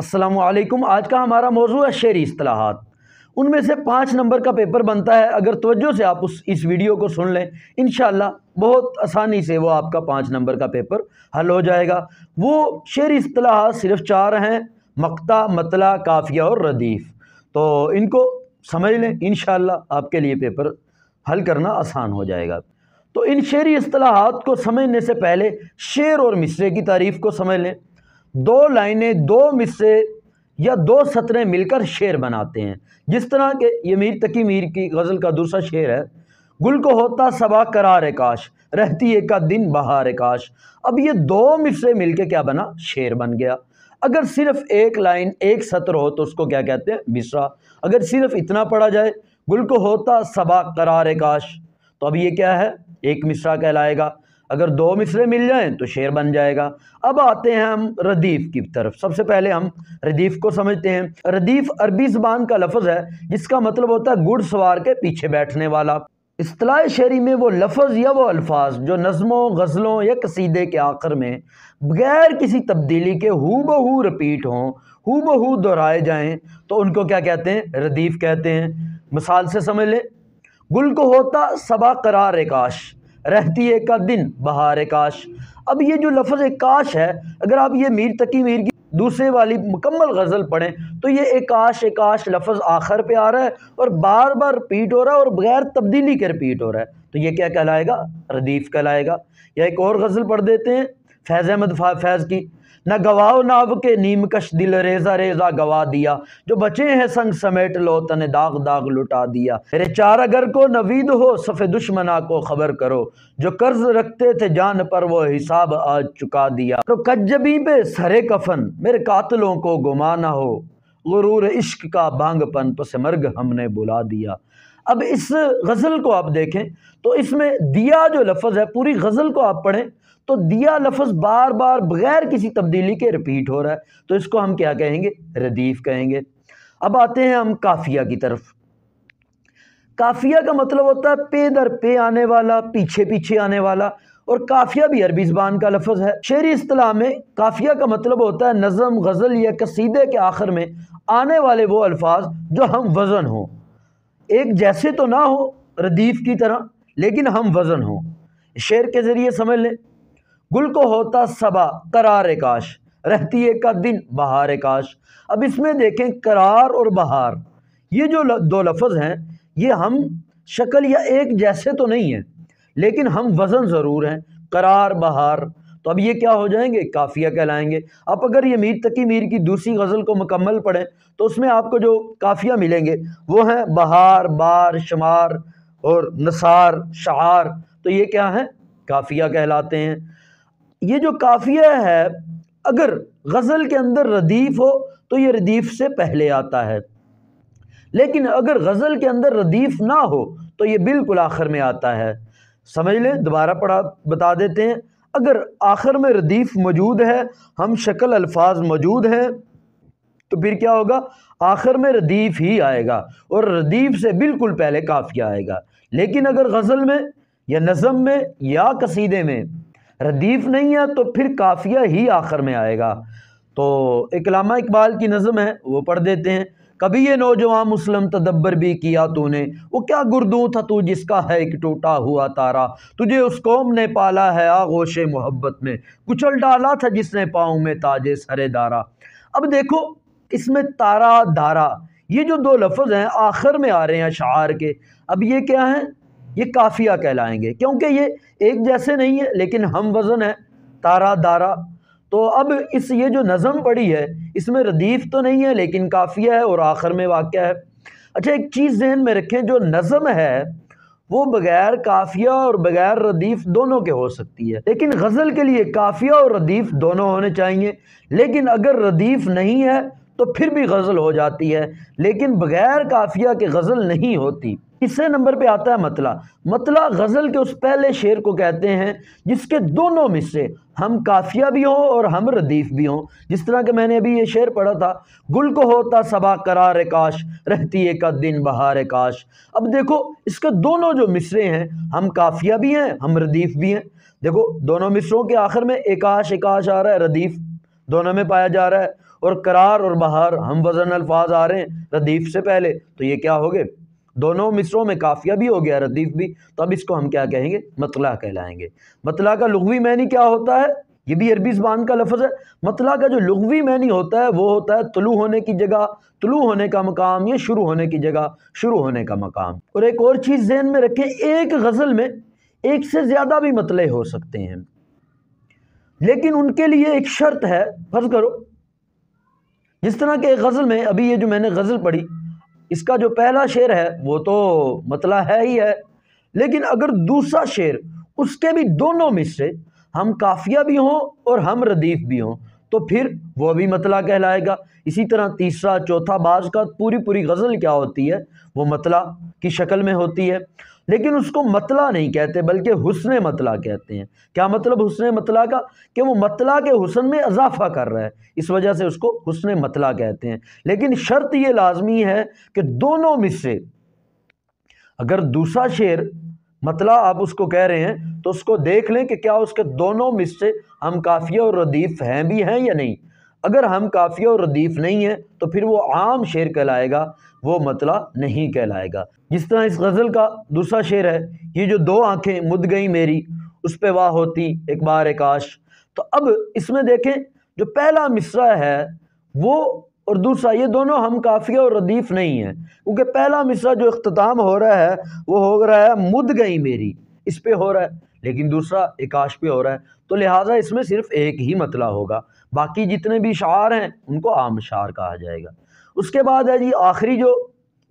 असलकुम आज का हमारा मौजू है शेरी असलाहत उनमें से पाँच नंबर का पेपर बनता है अगर तवज्जो से आप उस इस वीडियो को सुन लें इन बहुत आसानी से वो आपका पाँच नंबर का पेपर हल हो जाएगा वो शेरी असलाह सिर्फ चार हैं मक्ता मतला काफिया और रदीफ़ तो इनको समझ लें इन आपके लिए पेपर हल करना आसान हो जाएगा तो इन शेरी असलाहत को समझने से पहले शेर और मिसरे की तारीफ़ को समझ लें दो लाइनें दो मिसरे या दो सतरें मिलकर शेर बनाते हैं जिस तरह के ये मीर तकी मीर की गज़ल का दूसरा शेर है गुल को होता सबा करार काश रहती एक का दिन बहार काश अब ये दो मिसरे मिलके क्या बना शेर बन गया अगर सिर्फ एक लाइन एक सत्र हो तो उसको क्या कहते हैं मिसरा अगर सिर्फ इतना पढ़ा जाए गुल को होता सबा करार काश तो अब ये क्या है एक मिसरा कहलाएगा अगर दो मिसरे मिल जाएँ तो शेर बन जाएगा अब आते हैं हम रदीफ़ की तरफ सबसे पहले हम रदीफ़ को समझते हैं रदीफ़ अरबी ज़बान का लफ्ज़ है जिसका मतलब होता है गुड़ सवार के पीछे बैठने वाला असलाह शेरी में वो लफ्ज़ या वो अल्फाज जो नज़मों गज़लों या कसीदे के आखिर में बगैर किसी तब्दीली के हु बहू रिपीट हों हु बहू दोहराए जाएँ तो उनको क्या कहते हैं रदीफ़ कहते हैं मिसाल से समझ लें गुल को होता सबा करार काश रहती है का दिन बहार काश अब ये जो लफ्ज़ काश है अगर आप ये मीर तकी मीर की दूसरे वाली मुकम्मल गज़ल पढ़ें तो ये एकाश एकाश लफ्ज़ आखिर पे आ रहा है और बार बार रिपीट हो रहा है और बगैर तब्दीली के रिपीट हो रहा है तो ये क्या कहलाएगा रदीफ़ कहलाएगा या एक और गज़ल पढ़ देते हैं फैज़ अहमद फैज़ की न गवाओ नाव के नीमकश दिल रेजा रेजा गवा दिया जो बचे हैं संग समेट लो तने दाग दाग लुटा दिया मेरे अगर को नवीद हो सफ़े दुश्मना को खबर करो जो कर्ज रखते थे जान पर वो हिसाब आज चुका दिया तो कज्जबी पे सरे कफन मेरे कातलों को गुमा ना हो गुरूर इश्क का बांगपन पस मर्ग हमने बुला दिया अब इस गज़ल को आप देखें तो इसमें दिया जो लफज है पूरी गज़ल को आप पढ़ें तो दिया लफज बार बार बगैर किसी तब्दीली के रिपीट हो रहा है तो इसको हम क्या कहेंगे रदीफ कहेंगे अब आते हैं हम काफिया की तरफ काफिया का मतलब होता है पे दर पे आने वाला पीछे पीछे आने वाला और काफिया भी अरबी ज़बान का लफज है शेरी असलाह में काफिया का मतलब होता है नज़म गज़ल या कसीदे के आखिर में आने वाले वो अल्फाज जो हम वज़न हों एक जैसे तो ना हो रदीफ़ की तरह लेकिन हम वज़न हों शेर के ज़रिए समझ लें गुल को होता सबा करार काश रहती है का दिन बहार काश अब इसमें देखें करार और बहार ये जो दो लफज हैं ये हम शक्ल या एक जैसे तो नहीं हैं लेकिन हम वज़न ज़रूर हैं करार बहार तो अब ये क्या हो जाएंगे काफिया कहलाएंगे अब अगर ये मीर तकी मीर की दूसरी गज़ल को मुकम्मल पढ़ें तो उसमें आपको जो काफिया मिलेंगे वो हैं बहार बार शमार और नसार शार तो ये क्या है काफिया कहलाते हैं ये जो काफिया है अगर गज़ल के अंदर रदीफ़ हो तो ये रदीफ़ से पहले आता है लेकिन अगर गज़ल के अंदर रदीफ़ ना हो तो ये बिल्कुल आखिर में आता है समझ लें दोबारा पढ़ा बता देते हैं अगर आखिर में रदीफ़ मौजूद है हम शक्ल अल्फाज मौजूद हैं तो फिर क्या होगा आखिर में रदीफ़ ही आएगा और रदीफ़ से बिल्कुल पहले काफ़िया आएगा लेकिन अगर गज़ल में या नज़म में या कसीदे में रदीफ़ नहीं है तो फिर काफ़िया ही आखिर में आएगा तो इकलामा इकबाल की नज़म है वो पढ़ देते हैं कभी ये नौजवान मुस्लिम तदब्बर भी किया तूने वो क्या गुरदू था तू जिसका है एक टूटा हुआ तारा तुझे उस कौम ने पाला है आगोश मोहब्बत में कुचल डाला था जिसने पाऊँ में ताजे सरे दारा अब देखो इसमें तारा दारा ये जो दो लफ्ज़ हैं आखिर में आ रहे हैं शार के अब ये क्या है ये काफिया कहलाएंगे क्योंकि ये एक जैसे नहीं है लेकिन हम वज़न है तारा दारा तो अब इस ये जो नज़म पड़ी है इसमें रदीफ़ तो नहीं है लेकिन काफ़िया है और आखिर में वाक़ है अच्छा एक चीज़ जहन में रखें जो नज़म है वो बग़ैर काफ़िया और बग़ैर रदीफ़ दोनों के हो सकती है लेकिन गज़ल के लिए काफ़िया और रदीफ़ दोनों होने चाहिए लेकिन अगर रदीफ़ नहीं है तो फिर भी गज़ल हो जाती है लेकिन बग़ैर काफिया के गज़ल नहीं होती तीसरे नंबर पे आता है मतला मतला गज़ल के उस पहले शेर को कहते हैं जिसके दोनों मिसरे हम काफिया भी हों और हम रदीफ़ भी हों जिस तरह के मैंने अभी ये शेर पढ़ा था गुल को होता सबा करार काश रहती एक दिन बहार काश अब देखो इसके दोनों जो मिसरे हैं हम काफिया भी हैं हम रदीफ़ भी हैं देखो दोनों मिसरों के आखिर में एकाश एकाश आ रहा है रदीफ़ दोनों में पाया जा रहा है और करार और बहार हम वजन अल्फाज आ रहे हैं रदीफ़ से पहले तो ये क्या हो गए दोनों मिसरों में काफिया भी हो गया रदीफ़ भी तो अब इसको हम क्या कहेंगे मतला कहलाएंगे मतला का लघवी मैनी क्या होता है ये भी अरबी ज़बान का लफज है मतला का जो लघवी मैनी होता है वो होता है तुलू होने की जगह तुलू होने का मकाम या शुरू होने की जगह शुरू होने का मकाम और एक और चीज़ जहन में रखें एक गज़ल में एक से ज़्यादा भी मतले हो सकते हैं लेकिन उनके लिए एक शर्त है फर्ज करो जिस तरह के गज़ल में अभी ये जो मैंने गज़ल पढ़ी इसका जो पहला शेर है वो तो मतला है ही है लेकिन अगर दूसरा शेर उसके भी दोनों में से हम काफिया भी हों और हम रदीफ़ भी हों तो फिर वह भी मतला कहलाएगा इसी तरह तीसरा चौथा बाज का पूरी पूरी गज़ल क्या होती है वो मतला की शक्ल में होती है लेकिन उसको मतला नहीं कहते बल्कि हुसन मतला कहते हैं क्या मतलब हुसन मतला का कि वो मतला के हुसन में अजाफा कर रहा है इस वजह से उसको हुसन मतला कहते हैं लेकिन शर्त ये लाजमी है कि दोनों मिसरे अगर दूसरा शेर मतला आप उसको कह रहे हैं तो उसको देख लें कि क्या उसके दोनों मिस्से हम काफ़िया और रदीफ़ हैं भी हैं या नहीं अगर हम काफ़िया और रदीफ़ नहीं है तो फिर वो आम शेर कहलाएगा वो मतला नहीं कहलाएगा जिस तरह इस गज़ल का दूसरा शेर है ये जो दो आंखें मुद गई मेरी उस पर वाह होती एक बार काश तो अब इसमें देखें जो पहला मिसरा है वो और दूसरा ये दोनों हम काफ़िया और रदीफ़ नहीं है क्योंकि पहला मिसरा जो अख्ताम हो रहा है वो हो रहा है मुद गई मेरी इस पर हो रहा है लेकिन दूसरा एकाश पे हो रहा है तो लिहाजा इसमें सिर्फ एक ही मतला होगा बाकी जितने भी शार हैं उनको आम शार कहा जाएगा उसके बाद है जी आखिरी जो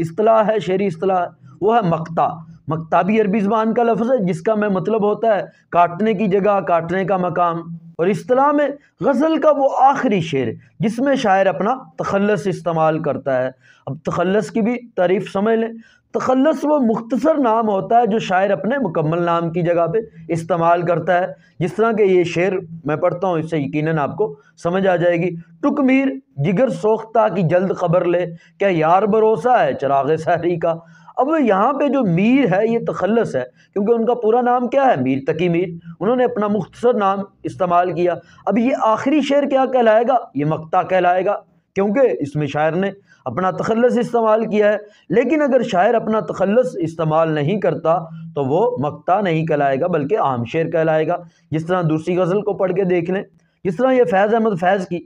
अतलाह है शेरी असलाह वो है मकता मकता भी अरबी ज़बान का लफ्ज़ है जिसका मैं मतलब होता है काटने की जगह काटने का मकाम और असलाह में गज़ल का वो आखिरी शेर जिसमें शायर अपना तखलस इस्तेमाल करता है अब तखलस की भी तारीफ़ समझ लें तखलस वो मुख्तसर नाम होता है जो शायर अपने मुकम्मल नाम की जगह पे इस्तेमाल करता है जिस तरह के ये शेर मैं पढ़ता हूँ इससे यकीनन आपको समझ आ जाएगी टुक मीर जिगर सोख्ता की जल्द खबर ले क्या यार भरोसा है चराग सहरी का अब यहाँ पे जो मीर है ये तखलस है क्योंकि उनका पूरा नाम क्या है मीर तकी मीर उन्होंने अपना मुख्तर नाम इस्तेमाल किया अब ये आखिरी शेर क्या कहलाएगा ये मक्ता कहलाएगा क्योंकि इसमें शायर ने अपना तखलस इस्तेमाल किया है लेकिन अगर शायर अपना तखलस इस्तेमाल नहीं करता तो वो मक्ता नहीं कहलाएगा बल्कि आम शेर कहलाएगा जिस तरह दूसरी गज़ल को पढ़ के देख लें जिस तरह ये फैज़ अहमद फैज़ की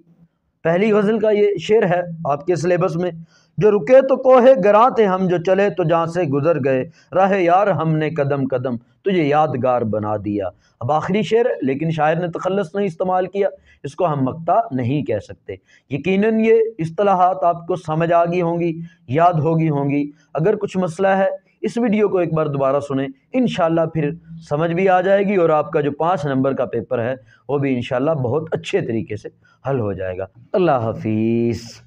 पहली गज़ल का ये शेर है आपके सिलेबस में जो रुके तो कोहे गरा थे हम जो चले तो जहाँ से गुजर गए राह यार हमने कदम कदम तुझे यादगार बना दिया अब आखिरी शेर लेकिन शायर ने तखलस नहीं इस्तेमाल किया इसको हम मकता नहीं कह सकते यकीनन ये असलाहत आपको समझ आ गई होंगी याद होगी होंगी अगर कुछ मसला है इस वीडियो को एक बार दोबारा सुने इन फिर समझ भी आ जाएगी और आपका जो पाँच नंबर का पेपर है वो भी इन बहुत अच्छे तरीके से हल हो जाएगा अल्लाह हाफिज़